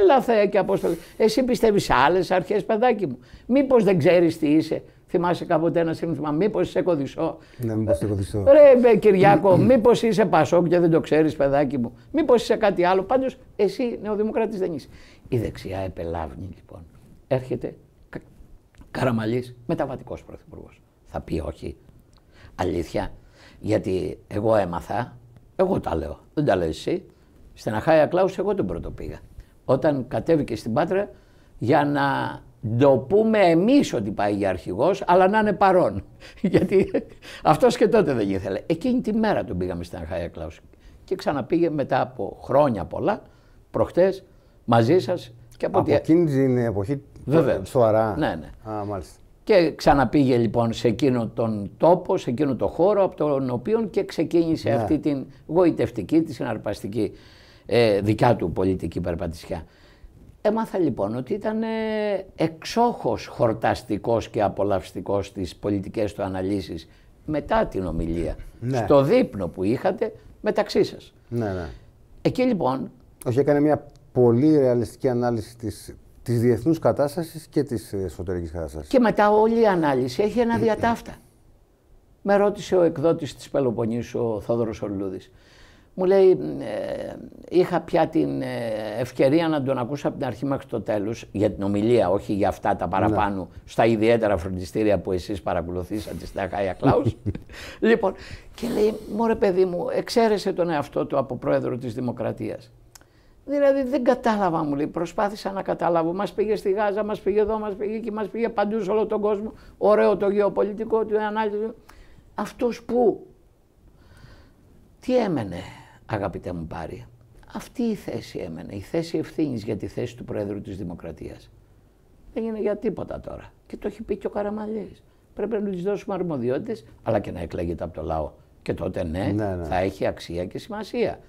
Έλα Θεέ και Απόστολη. Εσύ πιστεύεις σε άλλες αρχές, παιδάκι μου. Μήπως δεν ξέρεις τι είσαι. Θυμάσαι κάποτε ένα σύνθημα. Μήπως είσαι κωδισό. Ναι, μήπως είσαι Ρε Κυριάκο, μήπως είσαι Πασόκ και δεν το ξέρεις, παιδάκι μου. Μήπως είσαι κάτι άλλο. Πάντως εσύ νεοδημοκράτης δεν είσαι. Η δεξιά επελάβνει λοιπόν. Έρχεται Καραμαλής, μεταβατικός πρωθυπουργός θα πει όχι. Αλήθεια. Γιατί εγώ έμαθα, εγώ τα λέω, δεν τα λέω εσύ. Στην Αχάια Κλάους εγώ τον πρώτο πήγα. Όταν κατέβηκε στην Πάτρα για να το πούμε εμείς ότι πάει για αρχηγός, αλλά να είναι παρόν. Γιατί αυτός και τότε δεν ήθελε. Εκείνη τη μέρα τον πήγαμε στην Αχάια Κλάους. Και ξαναπήγε μετά από χρόνια πολλά, προχτές, μαζί σας Και από, από τη... εκείνη την εποχή, Βέβαια. σοβαρά. Ναι, ναι. μάλιστα. Και ξαναπήγε λοιπόν σε εκείνο τον τόπο, σε εκείνο τον χώρο από τον οποίο και ξεκίνησε ναι. αυτή την γοητευτική, τη συναρπαστική ε, δικιά του πολιτική περπατησιά. Έμαθα λοιπόν ότι ήταν ε, εξόχως χορταστικός και απολαυστικός στις πολιτικές του αναλύσεις μετά την ομιλία, ναι. στο δείπνο που είχατε μεταξύ σας. Ναι, ναι. Εκεί λοιπόν... Όχι, έκανε μια πολύ ρεαλιστική ανάλυση της, της διεθνούς κατάστασης και της εσωτερικής κατάστασης. Και μετά όλη η ανάλυση έχει ένα ε, ε. διατάφτα. Με ρώτησε ο εκδότης της Πελοποννήσου, ο Θόδωρος Ολούδη. Μου λέει, ε, είχα πια την ευκαιρία να τον ακούσω από την αρχή μέχρι το τέλος, για την ομιλία, όχι για αυτά τα ναι. παραπάνω, στα ιδιαίτερα φροντιστήρια που εσείς παρακολουθήσατε στην Αχάια Κλάους. λοιπόν, και λέει, μωρέ παιδί μου, εξαίρεσε τον εαυτό του από πρόεδρο της Δημοκρατίας. Δηλαδή δεν κατάλαβα, μου λέει. Προσπάθησα να καταλάβω. Μας πήγε στη Γάζα, μας πήγε εδώ, μας πήγε εκεί, μας πήγε παντού σε όλο τον κόσμο. Ωραίο το γεωπολιτικό του ανάλυση. Αυτός που. Τι έμενε, αγαπητέ μου πάρει. Αυτή η θέση έμενε. Η θέση ευθύνης για τη θέση του Πρόεδρου της Δημοκρατίας. Δεν είναι για τίποτα τώρα. Και το έχει πει και ο Καραμαλής. Πρέπει να του δώσουμε αρμοδιότητες, αλλά και να εκλέγεται από το λαό. Και τότε ναι. ναι, ναι. θα έχει αξία και σημασία.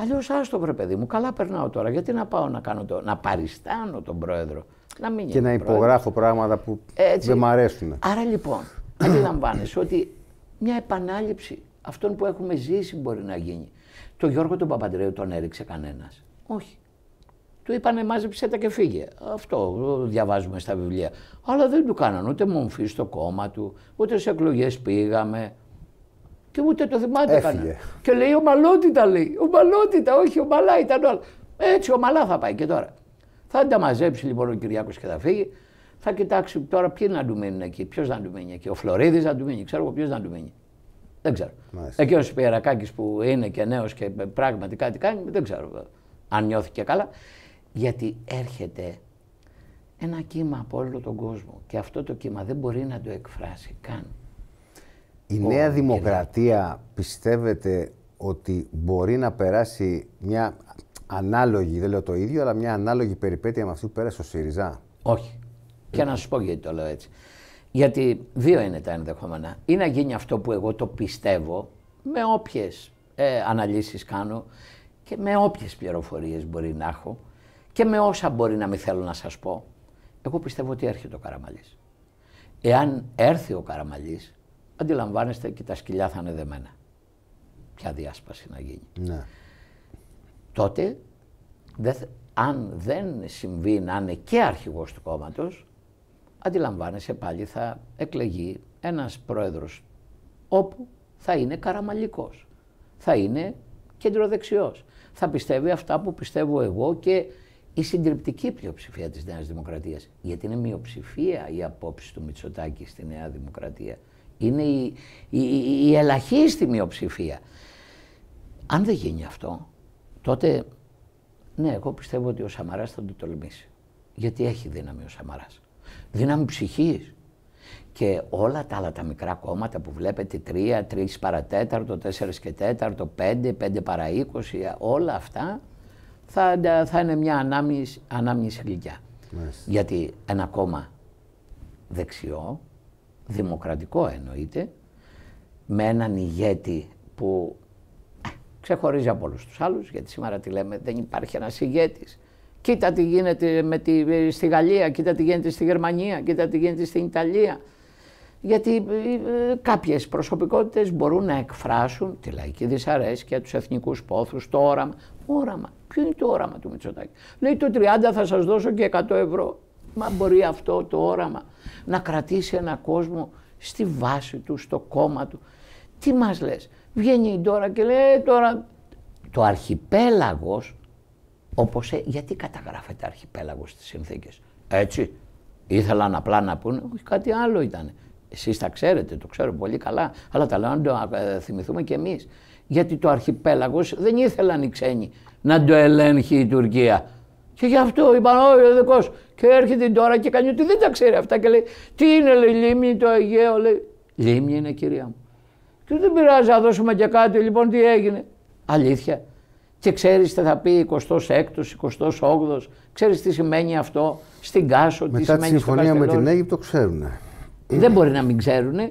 Αλλιώς άστο βρε παιδί μου, καλά περνάω τώρα. Γιατί να πάω να, κάνω το, να παριστάνω τον πρόεδρο. Να μην και να υπογράφω πράγματα που Έτσι. δεν μ' αρέσουν. Άρα λοιπόν, αντιλαμβάνεσαι ότι μια επανάληψη αυτών που έχουμε ζήσει μπορεί να γίνει. Το Γιώργο τον Παπαντρέου τον έριξε κανένας. Όχι. Του είπανε μάζεψε τα και φύγε. Αυτό διαβάζουμε στα βιβλία. Αλλά δεν του κάνανε ούτε μομφή στο κόμμα του, ούτε σε εκλογές πήγαμε. Και ούτε το θυμάται κανένα. Και λέει ομαλότητα λέει. ομαλότητα όχι ομαλά ήταν όλα. Έτσι ομαλά θα πάει και τώρα. Θα τα μαζέψει λοιπόν ο Κυριάκος και θα φύγει. Θα κοιτάξει τώρα ποιοι να του μείνουν εκεί, ποιος να του μείνει εκεί. Ο Φλωρίδης να του μείνει, ξέρω εγώ ποιος να του μείνει. Δεν ξέρω. Εκείνο ο Πιερακάκη που είναι και νέος και πράγματι κάτι κάνει, δεν ξέρω αν νιώθηκε καλά. Γιατί έρχεται ένα κύμα από όλο τον κόσμο και αυτό το κύμα δεν μπορεί να το εκφράσει καν. Η Νέα Δημοκρατία πιστεύετε ότι μπορεί να περάσει μια ανάλογη, δεν λέω το ίδιο, αλλά μια ανάλογη περιπέτεια με αυτή που πέρασε ο ΣΥΡΙΖΑ. Όχι. Και να σου πω γιατί το λέω έτσι. Γιατί δύο είναι τα ενδεχόμενα. Ή να γίνει αυτό που εγώ το πιστεύω με όποιες ε, αναλύσεις κάνω και με όποιες πληροφορίες μπορεί να έχω και με όσα μπορεί να μην θέλω να σας πω. Εγώ πιστεύω ότι έρχεται ο καραμαλής. Εάν έρθει ο Καραμαλής, αντιλαμβάνεστε και τα σκυλιά θα είναι δεμένα. Ποια διάσπαση να γίνει. Ναι. Τότε, αν δεν συμβεί να είναι και αρχηγός του κόμματος, αντιλαμβάνεσαι πάλι θα εκλεγεί ένας πρόεδρος όπου θα είναι καραμαλικός, θα είναι κεντροδεξιός, θα πιστεύει αυτά που πιστεύω εγώ και η συντριπτική πλειοψηφία της Νέας Δημοκρατίας, γιατί είναι μειοψηφία η απόψη του Μητσοτάκη στη Νέα Δημοκρατία. Είναι η, η, η ελαχίστη μειοψηφία. Αν δεν γίνει αυτό, τότε ναι, εγώ πιστεύω ότι ο Σαμαράς θα το τολμήσει. Γιατί έχει δύναμη ο Σαμαράς. Δύναμη ψυχής. Και όλα τα άλλα τα μικρά κόμματα που βλέπετε, 3, 3 παρατέταρτο, 4 και 4, 5, 5 παρα 20, όλα αυτά θα, θα είναι μια ανάμνηση, ανάμνηση γλυκιά. Γιατί ένα κόμμα δεξιό Mm. δημοκρατικό εννοείται, με έναν ηγέτη που ε, ξεχωρίζει από όλους τους άλλους, γιατί σήμερα τι λέμε, δεν υπάρχει ένας ηγέτης. Κοίτα τι γίνεται με τη, ε, στη Γαλλία, κοίτα τι γίνεται στη Γερμανία, κοίτα τι γίνεται στην Ιταλία. Γιατί ε, κάποιες προσωπικότητες μπορούν να εκφράσουν τη λαϊκή δυσαρέσκεια, τους εθνικούς πόθους, το όραμα. Όραμα. Ποιο είναι το όραμα του Μητσοτάκη. Λέει το 30 θα σας δώσω και 100 ευρώ. Μα μπορεί αυτό το όραμα να κρατήσει ένα κόσμο στη βάση του, στο κόμμα του. Τι μας λες, βγαίνει η και λέει «Ε, τώρα το αρχιπέλαγος, όπως, ε, γιατί καταγράφεται αρχιπέλαγος στις συνθήκες, έτσι, ήθελαν απλά να πούνε, όχι κάτι άλλο ήταν. Εσείς τα ξέρετε, το ξέρω πολύ καλά, αλλά τα λέω να το ε, θυμηθούμε κι εμείς. Γιατί το αρχιπέλαγος δεν ήθελαν οι ξένοι να το ελέγχει η Τουρκία. Και γι' αυτό είπαν όλοι ο δικός. Και έρχεται τώρα και κάνει ότι δεν τα ξέρει αυτά και λέει τι είναι λέει λίμνη το Αιγαίο λέει. Λίμνη είναι κυρία μου. Και δεν πειράζει να δώσουμε και κάτι λοιπόν τι έγινε. Αλήθεια. Και ξέρεις τι θα πει 26 ο 28 ο ξέρεις τι σημαίνει αυτό στην Κάσο, Μετά τι σημαίνει τη συμφωνία με την Αίγυπτο ξέρουν. Δεν μπορεί να μην ξέρουν.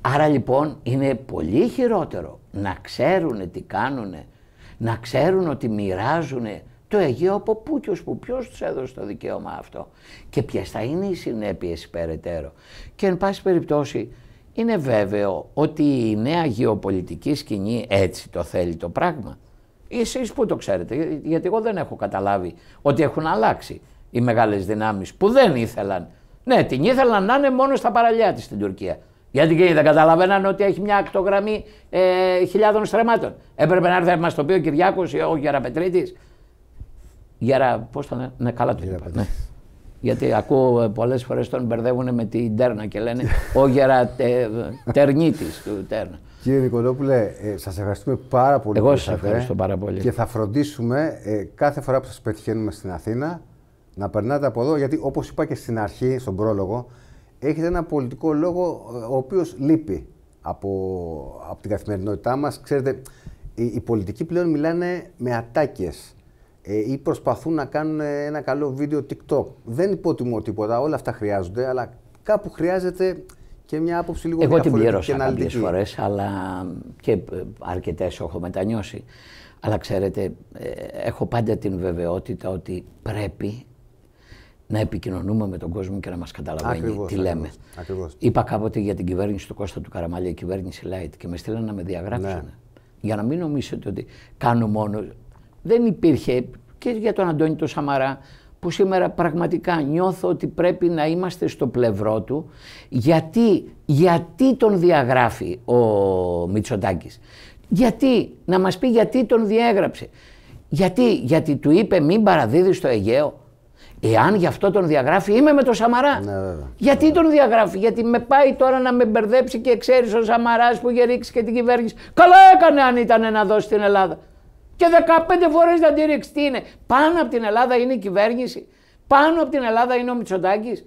Άρα λοιπόν είναι πολύ χειρότερο να ξέρουν τι κάνουν, να ξέρουν ότι μοιράζουν το Αιγαίο από πού και ως που ποιος τους έδωσε το δικαίωμα αυτό και ποιες θα είναι οι συνέπειες υπεραιτέρω. Και εν πάση περιπτώσει είναι βέβαιο ότι η νέα γεωπολιτική σκηνή έτσι το θέλει το πράγμα. Εσείς που το ξέρετε, γιατί εγώ δεν έχω καταλάβει ότι έχουν αλλάξει οι μεγάλες δυνάμεις που δεν ήθελαν. Ναι, την ήθελαν να είναι μόνο στα παραλιά της στην Τουρκία. Γιατί και δεν καταλαβαίναν ότι έχει μια ακτογραμμή ε, χιλιάδων στρεμάτων. Έπρεπε να έρθει να μας το πει ο Κυριάκος ή ο Γεραπετρίτης. Γερα, πώ θα Ναι, καλά του είπα. Ναι. Γιατί ακούω ε, πολλές φορές τον μπερδεύουν με την Τέρνα και λένε Ο ε, τερνίτης του Τέρνα. Κύριε Νικολόπουλε, ε, σας ευχαριστούμε πάρα πολύ. Εγώ σα ευχαριστώ πάρα πολύ. Και θα φροντίσουμε ε, κάθε φορά που σας πετυχαίνουμε στην Αθήνα να περνάτε από εδώ, γιατί όπως είπα και στην αρχή, στον πρόλογο, έχετε ένα πολιτικό λόγο ο οποίος λείπει από, από την καθημερινότητά μας. Ξέρετε, οι, οι πολιτικοί πλέον μιλάνε με ατάκες ε, ή προσπαθούν να κάνουν ένα καλό βίντεο TikTok. Δεν υποτιμώ τίποτα, όλα αυτά χρειάζονται, αλλά κάπου χρειάζεται και μια άποψη λίγο Εγώ την πλήρωσα κάποιες φορές, αλλά και ε, αρκετές έχω μετανιώσει. Αλλά ξέρετε, ε, έχω πάντα την βεβαιότητα ότι πρέπει να επικοινωνούμε με τον κόσμο και να μας καταλαβαίνει ακριβώς, τι λέμε. Ακριβώς, Είπα κάποτε για την κυβέρνηση του Κώστα του Καραμάλια, η κυβέρνηση Light, και με στείλανε να με διαγράψουν. Ναι. Για να μην νομίσετε ότι κάνω μόνο δεν υπήρχε και για τον Αντώνη τον Σαμαρά που σήμερα πραγματικά νιώθω ότι πρέπει να είμαστε στο πλευρό του γιατί, γιατί τον διαγράφει ο Μητσοτάκης. Γιατί, να μας πει γιατί τον διέγραψε. Γιατί, γιατί του είπε μην παραδίδεις στο Αιγαίο. Εάν γι' αυτό τον διαγράφει, είμαι με τον Σαμαρά. Ναι, γιατί ναι. τον διαγράφει, Γιατί με πάει τώρα να με μπερδέψει και ξέρεις ο Σαμαράς που είχε και την κυβέρνηση. Καλά έκανε αν ήταν να δώσει την Ελλάδα. Και 15 φορέ να τη ρίξει. Τι είναι, πάνω από την Ελλάδα είναι η κυβέρνηση. Πάνω από την Ελλάδα είναι ο Μητσοτάκης.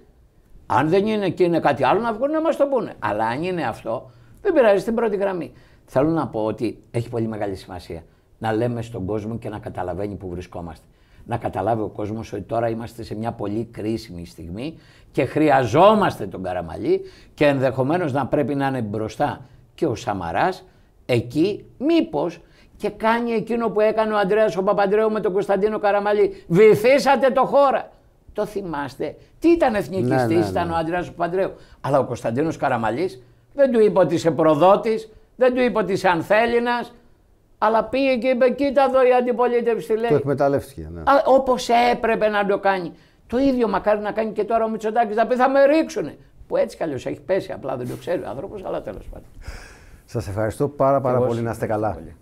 Αν δεν είναι και είναι κάτι άλλο, να βγουν να μας το πούνε. Αλλά αν είναι αυτό, δεν πειράζει στην πρώτη γραμμή. Θέλω να πω ότι έχει πολύ μεγάλη σημασία να λέμε στον κόσμο και να καταλαβαίνει που βρισκόμαστε. Να καταλάβει ο κόσμος ότι τώρα είμαστε σε μια πολύ κρίσιμη στιγμή και χρειαζόμαστε τον Καραμαλή και ενδεχομένως να πρέπει να είναι μπροστά και ο Σαμαράς εκεί, μήπως και κάνει εκείνο που έκανε ο Ανδρέας ο Παπαντρέου με τον Κωνσταντίνο Καραμαλή. Βυθίσατε το χώρο. Το θυμάστε. Τι ήταν εθνικιστής, ναι, ναι, ήταν ναι. ο Ανδρέας ο Παπαντρέου. Αλλά ο Κωνσταντίνος Καραμαλής δεν του είπε ότι είσαι προδότης, δεν του είπε ότι είσαι ανθέληνας, αλλά πήγε και είπε κοίτα εδώ η αντιπολίτευση λέει. Το εκμεταλλεύτηκε. Ναι. έπρεπε να το κάνει. Το ίδιο μακάρι να κάνει και τώρα ο Μητσοτάκης. Θα πει θα με ρίξουνε. Που έτσι κι έχει πέσει απλά δεν το ξέρει ο άνθρωπος, αλλά τέλος. πάντων. Σας ευχαριστώ πάρα πάρα πολύ να είστε καλά.